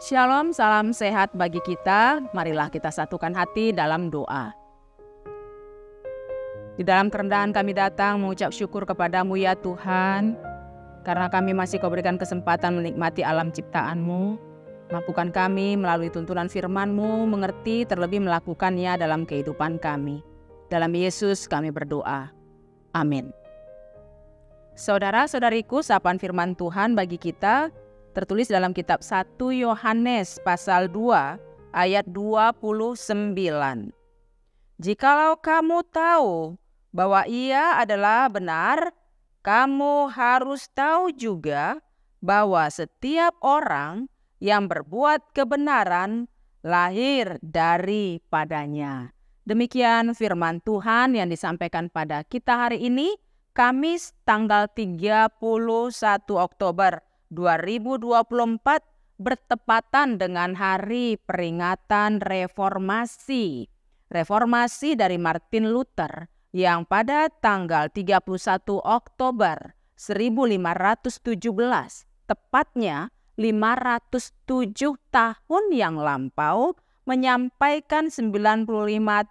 Shalom, salam sehat bagi kita. Marilah kita satukan hati dalam doa. Di dalam kerendahan kami datang mengucap syukur kepadamu ya Tuhan, karena kami masih kau berikan kesempatan menikmati alam ciptaanmu. Mampukan kami melalui tuntunan firmanmu mengerti terlebih melakukannya dalam kehidupan kami. Dalam Yesus kami berdoa. Amin. Saudara-saudariku, sapaan firman Tuhan bagi kita tertulis dalam kitab 1 Yohanes pasal 2 ayat 29. Jikalau kamu tahu bahwa ia adalah benar, kamu harus tahu juga bahwa setiap orang yang berbuat kebenaran lahir daripadanya. Demikian firman Tuhan yang disampaikan pada kita hari ini, Kamis tanggal 31 Oktober 2024 bertepatan dengan hari peringatan reformasi. Reformasi dari Martin Luther yang pada tanggal 31 Oktober 1517, tepatnya 507 tahun yang lampau, menyampaikan 95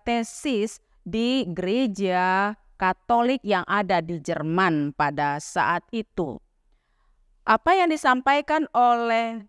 tesis di gereja Katolik yang ada di Jerman pada saat itu. Apa yang disampaikan oleh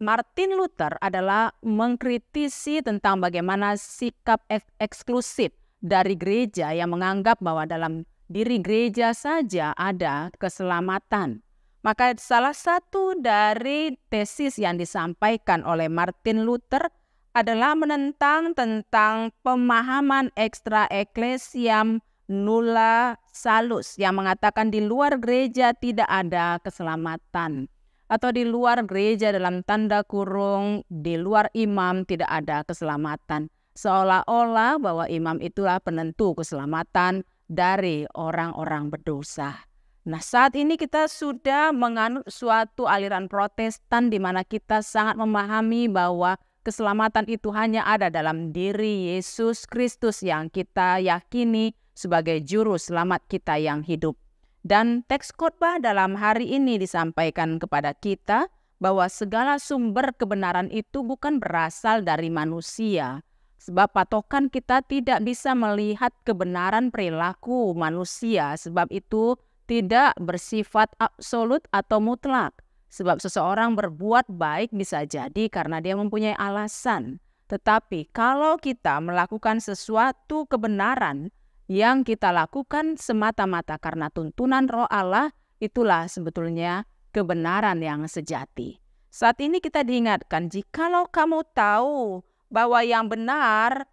Martin Luther adalah mengkritisi tentang bagaimana sikap eksklusif dari gereja yang menganggap bahwa dalam diri gereja saja ada keselamatan. Maka salah satu dari tesis yang disampaikan oleh Martin Luther adalah menentang tentang pemahaman ekstra eklesiam Nula Salus yang mengatakan di luar gereja tidak ada keselamatan atau di luar gereja dalam tanda kurung di luar imam tidak ada keselamatan seolah-olah bahwa imam itulah penentu keselamatan dari orang-orang berdosa. Nah, saat ini kita sudah menganut suatu aliran Protestan di mana kita sangat memahami bahwa keselamatan itu hanya ada dalam diri Yesus Kristus yang kita yakini sebagai juru selamat kita yang hidup. Dan teks khotbah dalam hari ini disampaikan kepada kita bahwa segala sumber kebenaran itu bukan berasal dari manusia. Sebab patokan kita tidak bisa melihat kebenaran perilaku manusia, sebab itu tidak bersifat absolut atau mutlak. Sebab seseorang berbuat baik bisa jadi karena dia mempunyai alasan. Tetapi kalau kita melakukan sesuatu kebenaran, yang kita lakukan semata-mata karena tuntunan roh Allah itulah sebetulnya kebenaran yang sejati. Saat ini kita diingatkan jikalau kamu tahu bahwa yang benar,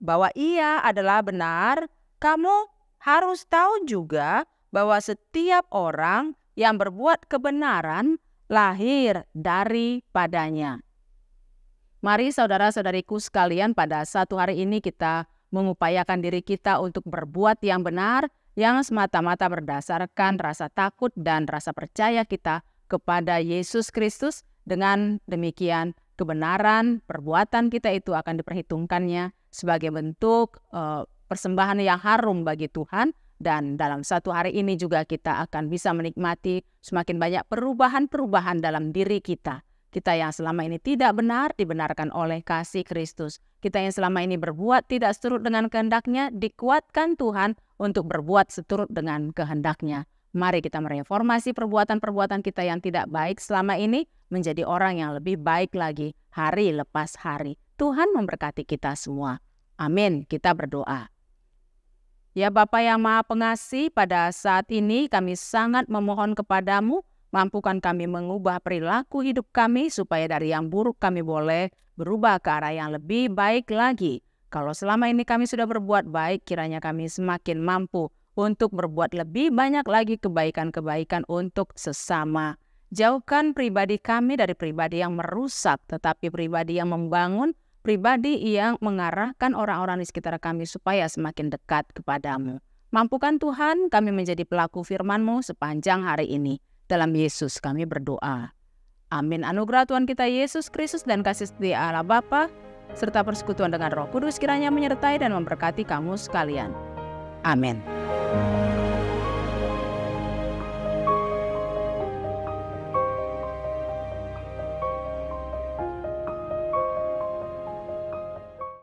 bahwa ia adalah benar, kamu harus tahu juga bahwa setiap orang yang berbuat kebenaran lahir daripadanya. Mari saudara-saudariku sekalian pada satu hari ini kita mengupayakan diri kita untuk berbuat yang benar yang semata-mata berdasarkan rasa takut dan rasa percaya kita kepada Yesus Kristus. Dengan demikian, kebenaran perbuatan kita itu akan diperhitungkannya sebagai bentuk e, persembahan yang harum bagi Tuhan dan dalam satu hari ini juga kita akan bisa menikmati semakin banyak perubahan-perubahan dalam diri kita kita yang selama ini tidak benar dibenarkan oleh kasih Kristus. Kita yang selama ini berbuat tidak seturut dengan kehendaknya dikuatkan Tuhan untuk berbuat seturut dengan kehendaknya. Mari kita mereformasi perbuatan-perbuatan kita yang tidak baik selama ini menjadi orang yang lebih baik lagi hari lepas hari. Tuhan memberkati kita semua. Amin. Kita berdoa. Ya Bapa yang Maha Pengasih, pada saat ini kami sangat memohon kepadamu Mampukan kami mengubah perilaku hidup kami supaya dari yang buruk kami boleh berubah ke arah yang lebih baik lagi. Kalau selama ini kami sudah berbuat baik, kiranya kami semakin mampu untuk berbuat lebih banyak lagi kebaikan-kebaikan untuk sesama. Jauhkan pribadi kami dari pribadi yang merusak, tetapi pribadi yang membangun, pribadi yang mengarahkan orang-orang di sekitar kami supaya semakin dekat kepadamu. Mampukan Tuhan kami menjadi pelaku FirmanMu sepanjang hari ini. Dalam Yesus kami berdoa. Amin. Anugerah Tuhan kita Yesus Kristus dan kasih setia Allah Bapa serta persekutuan dengan Roh Kudus kiranya menyertai dan memberkati kamu sekalian. Amin.